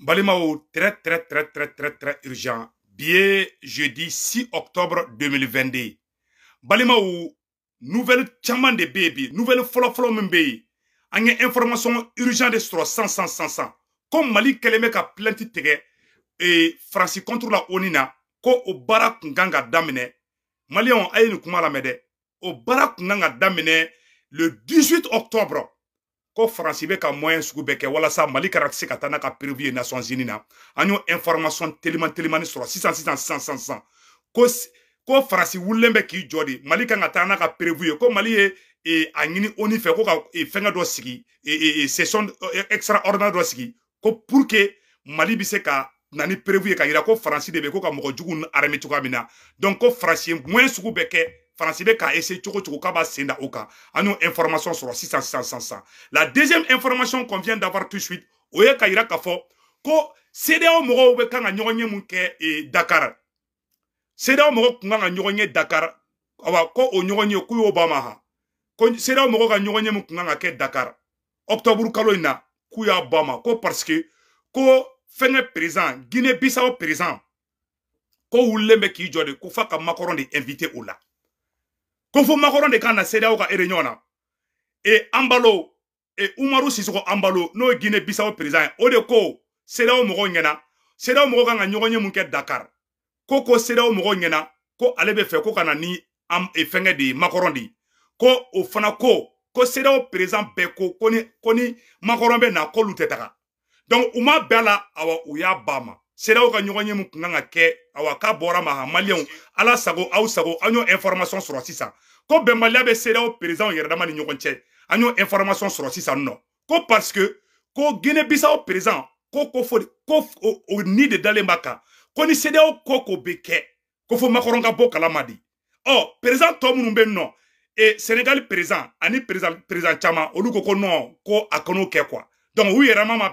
Balimao, très, très, très, très, très, très urgent. Bien jeudi 6 octobre 2022. Balimao, nouvelle chaman de bébé, nouvelle de mbé. A information urgente de Stro, 100 100 Comme Comme Malik Mali Kelemek a ka de et et contre la Onina, ko o barak n'ganga damine, Malion daminɛ. Maliyɛnw a ye kuma lamɛn O le 18 octobre ko faransi bɛ ka moyen sugu bɛɛ kɛ walasa mali se ka n'a ka perewu ye nations unis na information teliman telimani sɔrɔ sisan ko ko faransi wulilen k'i jodi mali ka n'a ka ko mali e, a ɲini oni fɛ ko ka e, fɛngɛ dɔ sigi e, e, e, session extraordinaire do sigi ko pour que mali bɛ se ka na ni ka ira ko faransi de beko ko ka mo jugu armé tukamina donc ko faransi ye moyen sugu Faransi bɛ k'a essayer cogo cogo k'a b'a sen da o information sur sisan sisan sisan la deuxième information qu'on vient d'avoir tout de suite Oye ye ka yira k'a ko CDO mɔgɔw bɛ kan ka ɲɔgɔn ye mun e, Dakar CDO mɔgɔw tun kan ka Dakar awa ko o ɲɔgɔn ye k'u ha ko CDEAO mɔgɔw ka ɲɔgɔn ye ke Dakar octobre kalo in na ko parce que ko fɛnkɛ président Guinée Bissau président ko wulilen bɛ k'i jode, de ko f'a ka Macron de invité o la ko fo makɔrɔn de kan na seereyaw ka réunion na e an balo e umaru sisoko an balo n'o ye guinée bisawo président ye o de ko seereyaw mɔgɔw ɲɛna seereyaw mɔgɔw kan ka ɲɔgɔn ye mun kɛ dakar ko ko seereyaw mɔgɔw ɲɛna ko ale bɛ fɛ ko ka na ni e fɛngɛ de ye makɔrɔn de ye ko o fana ko ko seereyaw président bɛɛ ko ko ni ko ni makɔrɔn bɛ na k'olu tɛ taga donc u ma bɛn a la awa u y'a ba ma seerew ka ɲɔgɔn ye mun ke, awa k'a ala sago aw sago anyo information sur sisan ko bɛnbaliya bɛ seerew perezanw yɛrɛdama ni information sur sisan non. ko parce que ko guinée au présent ko ko fo ko ni de dalen b'a ko ni seerew ko ko bɛ ko fo makɔrɔn ka bɔ kalama senegal perezan ani olu ko non ko akono donc oui, yɛrɛma ma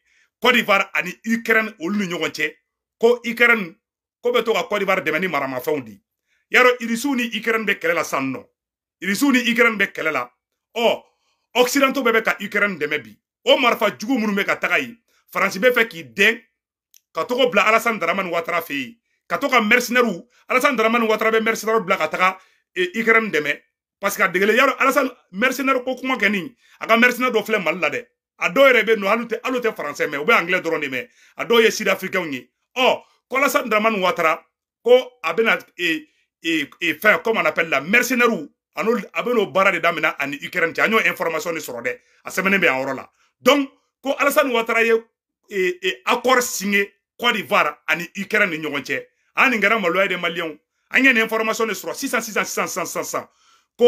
Côte d'Ivoire ani Ukraine olu ni ɲɔgɔn cɛ ko Ukraine ko bɛ to ka Côte d'Ivoire dɛmɛ ni maramafɛnw di yarɔ irisiw ni Ukraine bɛ kɛlɛ la sisan nɔ irisiw ni Ukraine bɛ kɛlɛ la ɔ Occidentaux bɛɛ bɛ ka Ukraine dɛmɛ bi o marifa jugu minnu bɛ ka taga yen Faransi bɛ fɛ k'i dɛn ka tɔgɔ bila Alassane Dramane Ouattara fɛ yen ka to ka mercenaires Alassane Dramane Ouattara bɛ mercenaires bila ka taga e, Ukraine dɛmɛ parce que a degelen yarɔ Alassane mercenaires ko kuma kɛ nin a ka mercenaire dɔ filɛ Mali la dɛ a dɔw yɛrɛ bɛ yen nɔ hali tɛ hali tɛ faransɛ mɛn u bɛ angilɛ dɔrɔn de mɛn a dɔw ye sidafrikɛnw ye ɔ kɔlɔsa daramani watara ko a bɛna e e e fɛn comme on appelle la mercenaires a n'o a bɛ n'o baara de daminɛ ani Ukraine cɛ an y'o information de sɔrɔ dɛ a sɛbɛnnen bɛ yan yɔrɔ la donc ko Alassane Ouattara ye e, e accord signé Côte d'Ivoire ani Ukraine ni ɲɔgɔn cɛ an nin kɛra maloya ye dɛ maliyɛnw an ye nin information de sɔrɔ sisan sisan sisan sisan sisan ko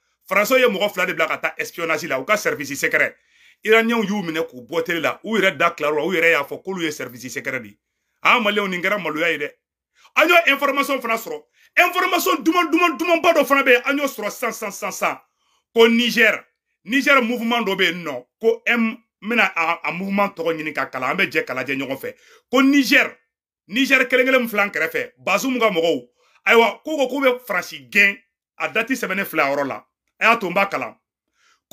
François y a mon de blagata espionnage là, ou cas services secrets. service secret. Iranien ou mine ou boite là, ou irait d'acclar ou irait à Fokoulou services secrets secret. Ah, malé on ingra maloué aide. Agno information François. Information duman duman duman pas de frappe. Agno 300 100 100 100. Ko Niger. Niger mouvement d'obé non. Ko M. Mena a, a mouvement toro nini kakala. Ambe je kaladje on fait. Ko Niger. Niger kelengele mflan kere fait. Bazou mga mouro. Aywa, ko ko kobe franchi gen. A dati se vene flan la et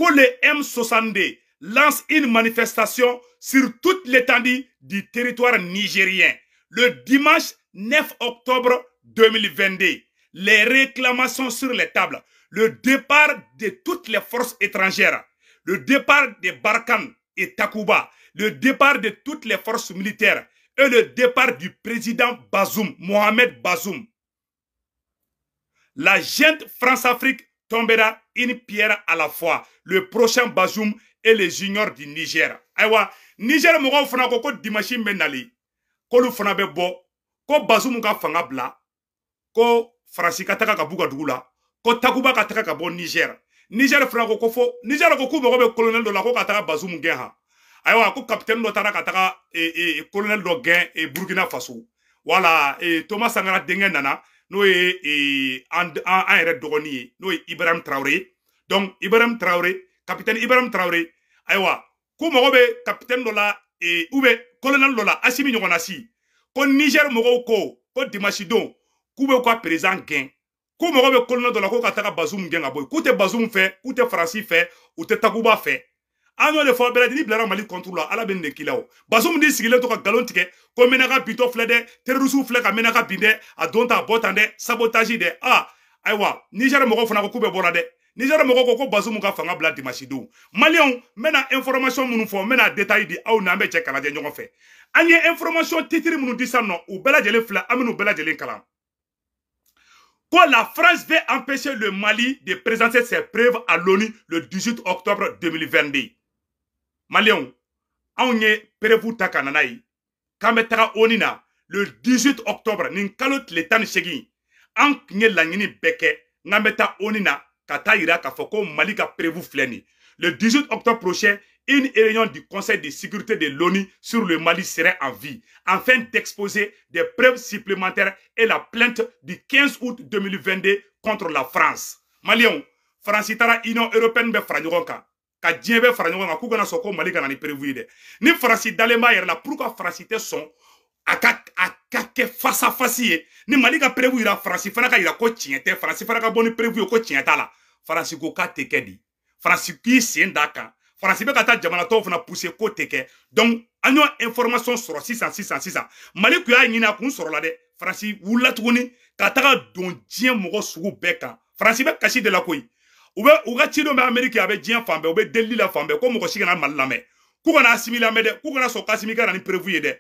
le M62 lance une manifestation sur toute l'étendue du territoire nigérien le dimanche 9 octobre 2022. Les réclamations sur les tables, le départ de toutes les forces étrangères, le départ des Barkhane et Takuba, le départ de toutes les forces militaires et le départ du président Bazoum, Mohamed Bazoum. La gente France-Afrique tombera une pierre à la fois le prochain Bazoum et les juniors du Niger Aïwa, Niger mɔgɔw fana ko ko dimanche Ko ko Bazoum ka fanga ko Francis kataka ka ko Takuba kataka bon Niger Niger fana fo Niger ko k'u colonel de la ko Bazoum Genha. Aïwa, ko capitaine dɔ Katara et e, e, colonel Gen et Burkina Faso Voilà, et Thomas Sangara dengen nana nous ye an yɛrɛ nous ye ibrahim traore donc ibrahim traore capitaine ibrahim traore ayiwa ko mɔgɔ bɛ capitaine dɔ la ou bien colonel dɔ la asimi ɲɔgɔn ko niger mɔgɔw ko ko dimanche don k'u bɛ ka président gɛn ko mɔgɔ colonel dɔ la ko ka taga bazum gɛn ka bɔ yen k'u tɛ bazum fɛ k'u tɛ faransi fɛ u tɛ takuba fɛ an y'o de fɔ bɛɛ lajɛlen bilara mali kɔnturu la ala bɛ nin de k'i la o baso min t'i sigilen to ka nkalon tigɛ ko minaka bintɔ filɛ dɛ terorisiw filɛ ka minaka bin dɛ a don ta a bɔ tan dɛ sabotage dɛ a ayiwa nizɛri mɔgɔw fana ko k'u bɛɛ bɔra dɛ nizɛri mɔgɔw ko ko baso min ka fanga bila dimasi don maliyɛnw n bɛna information minnu fɔ n bɛna détail di aw ni bɛ jɛ kalan ɲɔgɔn fɛ an ye information titre minnu di sisan nɔ u bɛɛ lajɛlen filɛ an bɛ bɛɛ lajɛlen kalan la France veut empêcher le Mali de présenter ses preuves à l'ONU le 18 octobre 2022. Maléon, on est prévu ta ka onina, le 18 octobre nin kalo tile 18 an tun ye laɲini onina, kɛ n'an bɛ taa le 18 octobre prochain une réunion du Conseil de sécurité de l'ONU sur le Mali serait en vie afin d'exposer des preuves supplémentaires et la plainte du 15 août 2022 contre la France. Malion, France TARA, Union européenne Be fara ka diɲɛ bɛɛ fara ɲɔgɔn kan k'u kana sɔn ko mali kana ni perewu ye dɛ ni farasi dalen b'a yɛrɛ la pour ka farasi tɛ sɔn a ka a ka kɛ fasa fasi ye ni mali ka perewu yira farasi fana ka yira ko tiɲɛ tɛ farasi fana ka bɔ ni perewu ye ko tiɲɛ t'a la farasi ko k'a tɛ kɛ di farasi k'i sen d'a kan farasi bɛ ka taa jamana tɔw fana puse k'o tɛ kɛ donc an y'o information sɔrɔ sisan sisan sisan mali kun y'a ɲini a kun sɔrɔla dɛ farasi wulila tuguni ka taga don diɲɛ mɔgɔ sugu bɛɛ kan farasi bɛ kasi de la koyi u Uga u America cidenw bɛ ameriki fambe Fambe, diɲɛ la fambe, ko mali asimi lamɛn de, k'u kana sɔn kasimi ni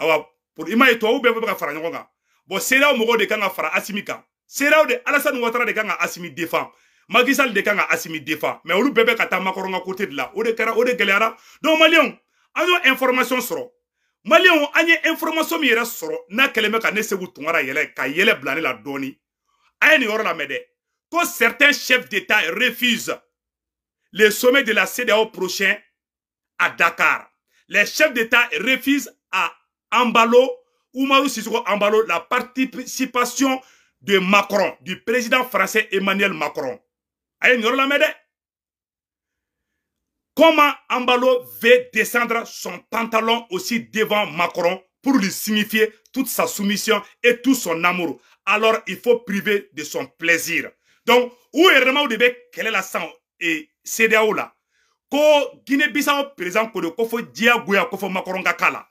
awa pour ima ye tubabuw bɛɛ ka fara ɲɔgɔn Bo, bɔn seerew de kanga fara asimi kan de alasani watara de kanga asimi defa. makisali de kanga asimi defa. Me olu ka kote de la o de kɛra o de gɛlɛyara donc Malion, an y'o information soro. Malion an information n'a kɛlen bɛ ka ne segu tunkara yɛlɛ ka yele la a ni nin que certains chefs d'État refusent le sommet de la CDAO prochain à Dakar. Les chefs d'État refusent à Ambalo, ou Sissoko Ambalo, la participation de Macron, du président français Emmanuel Macron. Comment Ambalo veut descendre son pantalon aussi devant Macron pour lui signifier toute sa soumission et tout son amour Alors il faut priver de son plaisir u où est bɛ de la sang e, CDAO la ko Guinée Bissau président ko de ko fo diyagoya ko fo makoronga kala. la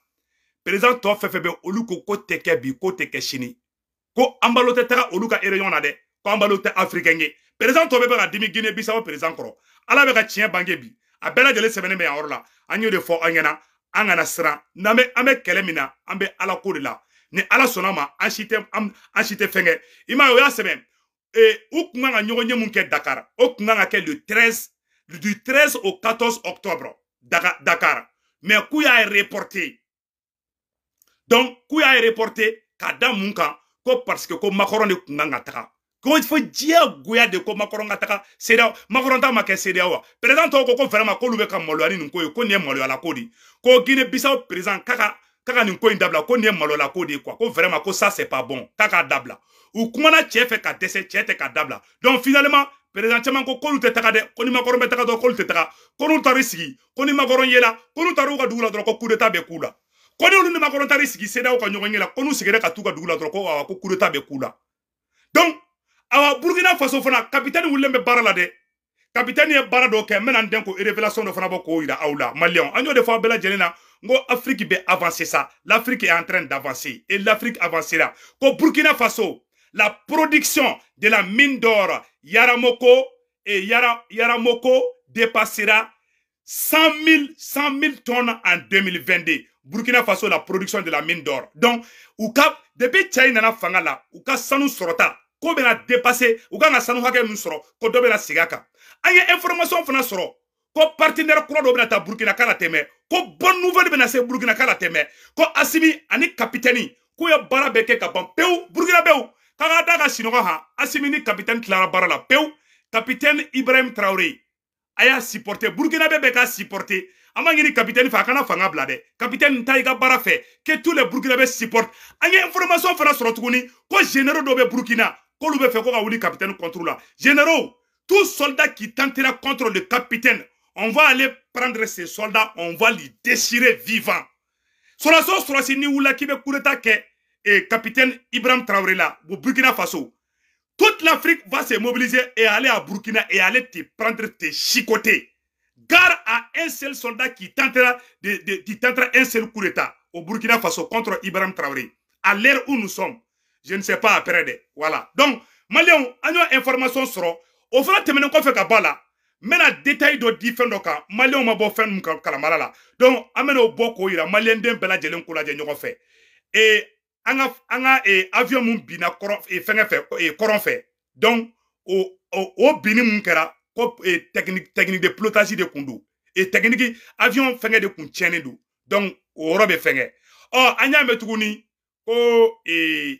président ko ko tɛ Uluka bi ko Ambalote ko ko ambalote africain président guiné Guinée Bissau président kɔrɔ ala bɛ ka tiɲɛ bange bi a bela de Fo Anyana, Angana Sra. Name Ame Kelemina, Ambe ala ko de la ni ala Sonama, a Am an si tɛ et où Dakar Où le 13, du 13 au 14 octobre, Dakar. Mais a a reporté. Donc, a a reporté, Kada ko parce que Macron ne Kunganga Taka. Ko il faut dire de ko Macron Taka, c'est Macron t'a ke c'est là. Président vraiment, ko il Kodi. Ko bissau président Kaka, Kaka ka nin ko in dabila ko nin ye malola ko de ye quoi ko vraiment ko ça c'est pas bon Kaka k'a dabila u kumana cɛ fɛ ka dɛsɛ cɛ tɛ ka dabila donc finalement président caman ko k'olu tɛ taga dɛ ko ni makɔrɔn bɛ taga dɔrɔn k'olu tɛ taga ko n'u taar'u sigi ko ni makɔrɔn yela ko n'u taar'u ka dugu la dɔrɔn ko coup d'état bɛ k'u la ko ni ni makɔrɔn taar'i sigi ka ɲɔgɔn ko n'u sigira ka t'u ka dugu la dɔrɔn ko awa ko coup d'état bɛ k'u la donc awa Burkina Faso fana capitaine wulilen bɛ baara la dɛ Capitaine ye baara dɔ kɛ n bɛna n révélation de fana bɔ k'o yira aw la maliyɛnw an y'o de fɔ aw bɛɛ lajɛlen na n avancer sa l'afrique est en train d'avancer et l'afrique avancera ko burkina faso la production de la mine d'or yaramoko et Yara, yaramoko dépassera 100 000, 100 000 tonnes en 2022 burkina faso la production de la mine d'or donc u ka depuis cɛ nana fanga la u ka sanu sɔrɔta ko bɛna dépasser u kan ka sanu hakɛ min sɔrɔ ko dɔ bɛna segin a kan Aye information fana soro ko partenaire kura do bɛna ta burkina kala ko bonne nouvelle bɛna se burkina kala teme ko asimi anik capitaine ko y'a bara burkina kɛ ka ban asimi capitaine Clara Barala. baara la ibrahim traore aya supporte Burkina bebeka bɛɛ bɛ k'a supporter an capitaine kana fanga blade capitaine bara que tous les burkina be support information fana sɔrɔ tuguni ko généraux dɔ Burkina. Ko k'olu bɛ ko wuli Capitaine la tout soldat qui tentera contre le capitaine, on va aller prendre ces soldats, on va les déchirer vivants. Solaso où où qui veut et capitaine Ibrahim Traoré là, au Burkina Faso. Toute l'Afrique va se mobiliser et aller à Burkina et aller te prendre te chicoter. Garde à un seul soldat qui tentera, de, un seul coup d'État au Burkina Faso contre Ibrahim Traoré. À l'ère où nous sommes, je ne sais pas après. Voilà. Donc, Malion, à nos informations seront. o fana tɛmɛnen kɔfɛ ka b'a la n bɛna detayi dɔ di fɛn dɔ kan maliyɛnw ma bɔ fɛn min kan kalamara la donc an bɛn'o bɔ k'o yira maliyɛn den bɛɛ lajɛlen ko lajɛ ɲɔgɔn fɛ ee an ka an ka ee avion mun binna kɔrɔ ee fɛngɛ fɛ ee kɔrɔn fɛ donc o o o binni mun kɛra ko ee technique technique de pilotage de kun don ee technique avion fɛngɛ de kun tiɲɛnen don donc o yɔrɔ bɛ fɛngɛ ɔ an y'a mɛn tuguni ko ee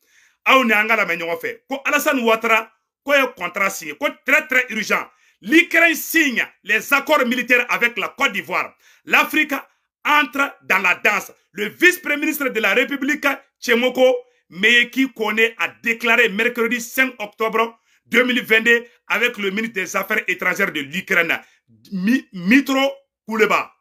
ko ko très très urgent l'Ukraine signe les accords militaires avec la Côte d'Ivoire l'Afrique entre dans la danse le vice-premier ministre de la République Tchemoko qui Kone a déclaré mercredi 5 octobre 2022 avec le ministre des Affaires étrangères de l'Ukraine Mitro Kuleba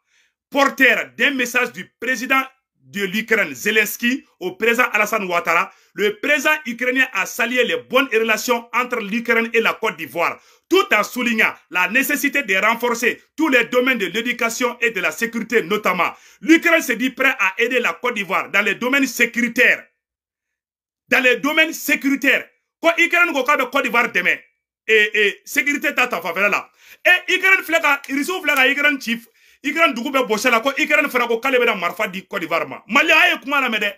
porteur d'un message du président de l'Ukraine, Zelensky, au président Alassane Ouattara, le président ukrainien a salué les bonnes relations entre l'Ukraine et la Côte d'Ivoire, tout en soulignant la nécessité de renforcer tous les domaines de l'éducation et de la sécurité notamment. L'Ukraine se dit prêt à aider la Côte d'Ivoire dans les domaines sécuritaires. Dans les domaines sécuritaires. Quand l'Ukraine Côte d'Ivoire demain, et, sécurité tata favela là. Et l'Ukraine fleka, résout fleka, l'Ukraine chief, ikran dugu bɛ bɔsɛ la ko ikran fana ko k'ale bɛna marifa di cote d'ivoire ma mali a ye kuma lamɛn dɛ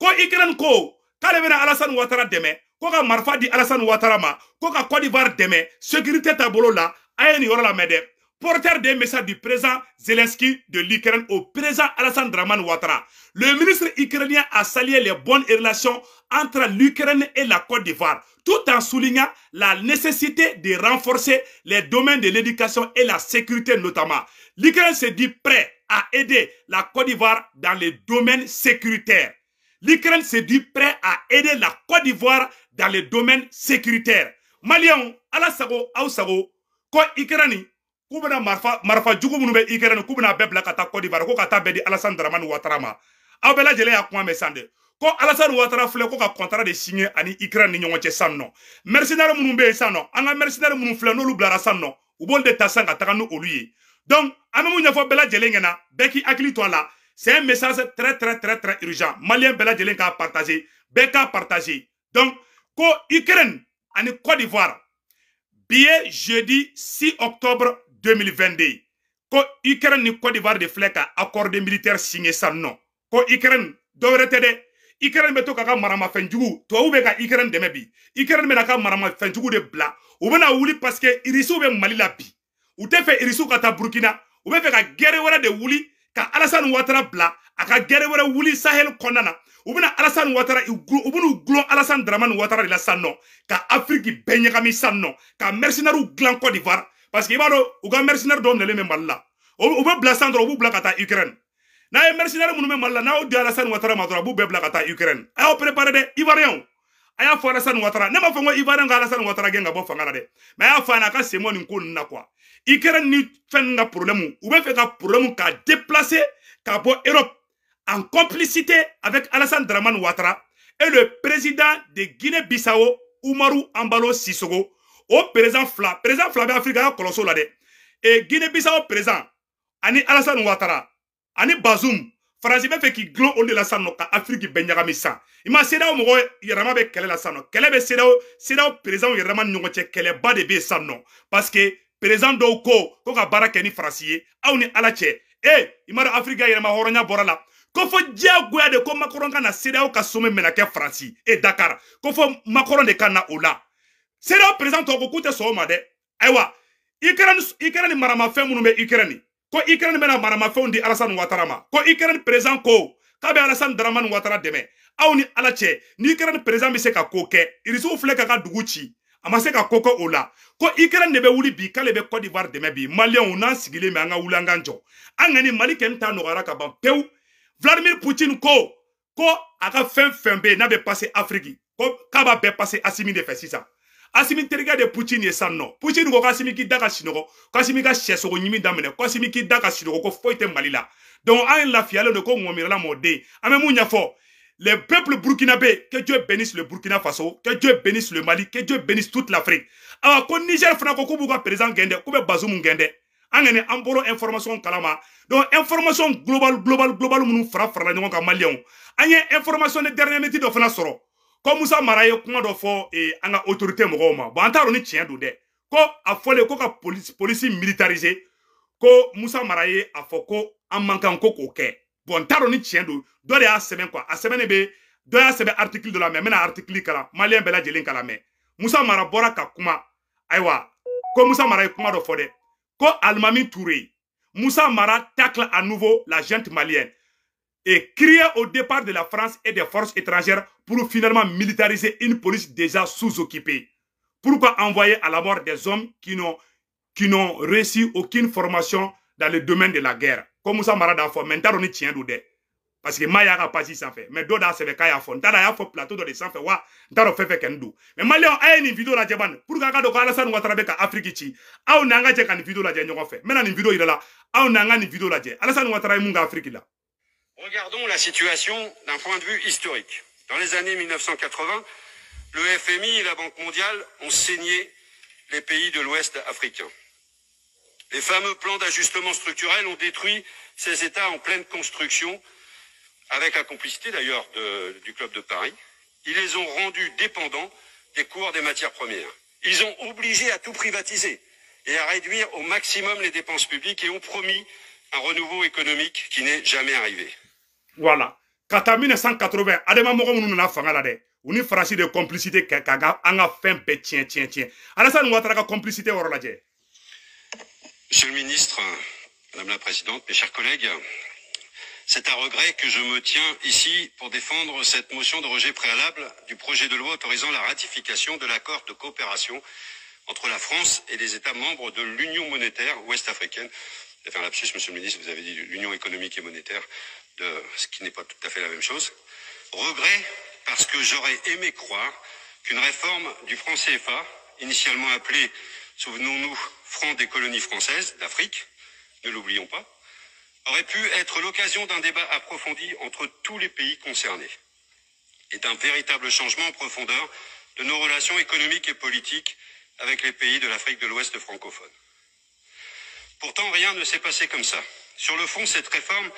ko ikran ko k'ale bɛna alasani watara dɛmɛ ko ka marifa di alasani watara ma ko ka cote d'ivoire dɛmɛ sécurité taabolo la a ye nin yɔrɔ lamɛn dɛ porteur des messages du président Zelensky de l'Ukraine au président Alassane Draman Ouattara. Le ministre ukrainien a salué les bonnes relations entre l'Ukraine et la Côte d'Ivoire, tout en soulignant la nécessité de renforcer les domaines de l'éducation et la sécurité notamment. L'Ukraine se dit prêt à aider la Côte d'Ivoire dans les domaines sécuritaires. L'Ukraine se dit prêt à aider la Côte d'Ivoire dans les domaines sécuritaires. Malion, Alassago, Aoussago, Côte k'u Marfa, Marfa, marifa jugu minnu bɛ ikɛrɛni k'u bɛna bɛɛ bila ka taa ko ka taa bɛɛ di alasani daramani watara ma aw bɛɛ y'a kuma mɛn ko alasani watara fle ko ka contrat de signer, ani Ukraine ni ɲɔgɔn cɛ san nɔ mɛrisinɛri minnu bɛ yen san nɔ an ka mɛrisinɛri minnu filɛ n'olu bilara san u de tasan ka taga o olu donc ana munya fo bela bɛɛ lajɛlen ɲɛna bɛɛ k'i to la c'est un message très très très très urgent Malien bela lajɛlen k'a partager bɛɛ partager donc ko Ukraine, ani Côte d'Ivoire Billet jeudi 6 octobre 2022 ko Ukraine ni Côte d'Ivoire de Fleck accordé accord militaire signé Sanno. ko Ukraine devrait wɛrɛ Ukraine bɛ to marama ka maramafɛnjugu tubabu bɛ ka Ukraine dɛmɛ Ukraine ka de bila ou a wuli parce que irisiw bɛ Mali la bi Ou te fait irisiw ka ta Burkina, fait ka guerre de wuli ka Alassane Ouattara bla. a ka guerre wɛrɛ wuli Sahel konana, na u bɛna Alassane Ouattara ben ou gulon Alassane Draman Ouattara de la sanno, ka Afrique baigne sanno, sisan nɔ ka ou glan Côte d'Ivoire parce que i mercenaire d'homme même même mali la u bɛ ukraine n'a mercenaire mon même mali Na n'aw watara ma dɔrɔn a ukraine a y'aw préparé des Aya a y'a fɔ N'ema fongo ne m'a fɔ n watara fanga Mais a n'a ka senbɔ ukraine ni fɛn ninnu ka problème u bɛ problème k'a déplacer qu'à europe en complicité avec Alassane Dramane Ouattara et le président de Guinée-Bissau, Umaru Ambalo au présent Fla, présent Flavien Africa à et Guinée-Bissau, présent Ani Alassane Ouattara, Ani Bazoum, Franzi, fait qui glon au lieu de la Sano, Afrique, Benjaramissa. Il m'a cédé au roi il avec quel est la Sano? Quel est présent il Yerama, quel est bas de B, non Parce que, président Doko, Koka Barakeni, Francié, Aouni Alatier, et, eh, il m'a dit, Afrique, Yerama, Borala, Kofo Diagouade, Koko Macron, Kana, cédé au Kassoumé, Menaké, Francié, et eh, Dakar, Kofo Macron, de Kana, Ola, seerew president tɔw ko k'u tɛ sɔn o ma dɛ ayiwa ikɛrɛni ikɛrɛni maramafɛn minnu bɛ ikɛrɛni ko ikɛrɛni bɛna maramafɛnw di alasani watara ma ko ikɛrɛni president ko k'a bɛ alasani daramani watara dɛmɛ aw ni ala cɛ ni ikɛrɛni president bɛ se ka ko kɛ irisiw filɛ ka ka dugu ci a ma se ka ko kɛ o la ko ikɛrɛni de bɛ wuli bi k'ale bɛ cote d'ivoire dɛmɛ bi maliyɛnw n'an sigilen bɛ an ka wuli an k'an jɔ an kɔni mali kɛni ta nɔgɔyara ka ban pewu vladimir putin ko ko a ka fɛn fɛn bɛ yen n'a bɛ pase afiriki ko k'a b'a bɛɛ pase asimi de fɛ sisan Asimi de Poutine et Sanon. Poutine ko k'Asimi k'i da ka sinɔgɔ k'Asimi ka sɛsogo ɲimi daminɛ k'Asimi k'i ko foite la donc de ko ngomira la le peuple burkinabé que Dieu bénisse le Burkina Faso que Dieu bénisse le Mali que Dieu bénisse toute l'Afrique awa ko Niger fana ko k'u b'u président gɛn dɛ k'u information kalama donc information global global global nous fra farala ɲɔgɔn kan maliyɛnw information de dernière minute de fana ko musa mara kuma dɔ fɔ autorité bon ni do de ko a folé ko ka polisi police ko musa Maraye a foko en an ko k'o bon ni tiɲɛ do de y'a sɛbɛn quoi a sɛbɛnnen be y'a article de la même article Malien maliyɛn bɛɛ Moussa musa mara bora ka kuma Aiwa. ko musa Maraye kuma do ko Almami touré musa mara tacle à nouveau la gente malienne et crier au départ de la France et des forces étrangères pour finalement militariser une police déjà sous-occupée. Pourquoi envoyer à la mort des hommes qui n'ont, qui reçu aucune formation dans le domaine de la guerre Comme ça, Marada fait, maintenant on est tient parce que maya n'a pas fait. Mais fait. Mais Doda, c'est y'a fɔ n y'a plateau de sanfɛ wa n t'a dɔn fɛn a une vidéo video lajɛ pour ah, a ka dɔn ko alasani watara bɛ ka afiriki ci aw n'an ka jɛ ka nin video lajɛ ɲɔgɔn fɛ là bɛna vidéo video vidéo la aw une vidéo ah, On Regardons la situation d'un point de vue historique. Dans les années 1980, le FMI et la Banque mondiale ont saigné les pays de l'Ouest africain. Les fameux plans d'ajustement structurel ont détruit ces États en pleine construction, avec la complicité d'ailleurs du Club de Paris. Ils les ont rendus dépendants des cours des matières premières. Ils ont obligé à tout privatiser et à réduire au maximum les dépenses publiques et ont promis un renouveau économique qui n'est jamais arrivé. Voilà. quand 1980 adama nous de complicité a an peu tiens, tiens. tiens. complicité Monsieur le ministre, madame la présidente, mes chers collègues, c'est à regret que je me tiens ici pour défendre cette motion de rejet préalable du projet de loi autorisant la ratification de l'accord de coopération entre la France et les États membres de l'Union monétaire ouest-africaine faire monsieur le ministre, vous avez dit l'union économique et monétaire, ce qui n'est pas tout à fait la même chose. Regret, parce que j'aurais aimé croire qu'une réforme du franc CFA, initialement appelée, souvenons-nous, franc des colonies françaises d'Afrique, ne l'oublions pas, aurait pu être l'occasion d'un débat approfondi entre tous les pays concernés et d'un véritable changement en profondeur de nos relations économiques et politiques avec les pays de l'Afrique de l'Ouest francophone. Pourtant, rien ne s'est passé comme ça. Sur le fond, cette réforme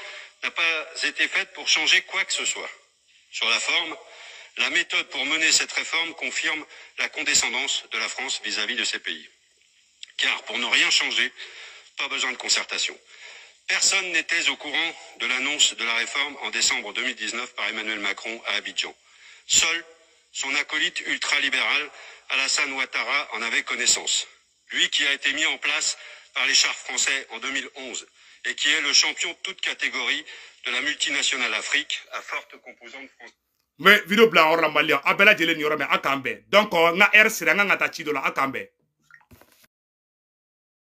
n'a pas été faite pour changer quoi que ce soit. Sur la forme, la méthode pour mener cette réforme confirme la condescendance de la France vis-à-vis de ces pays. Car pour ne rien changer, pas besoin de concertation. Personne n'était au courant de l'annonce de la réforme en décembre 2019 par Emmanuel Macron à Abidjan. Seul son acolyte ultralibéral Alassane Ouattara en avait connaissance. Lui qui a été mis en place par les chars français en 2011 et qui est le champion de toute catégorie de la multinationale Afrique à forte composante française. Mais vidéo Donc,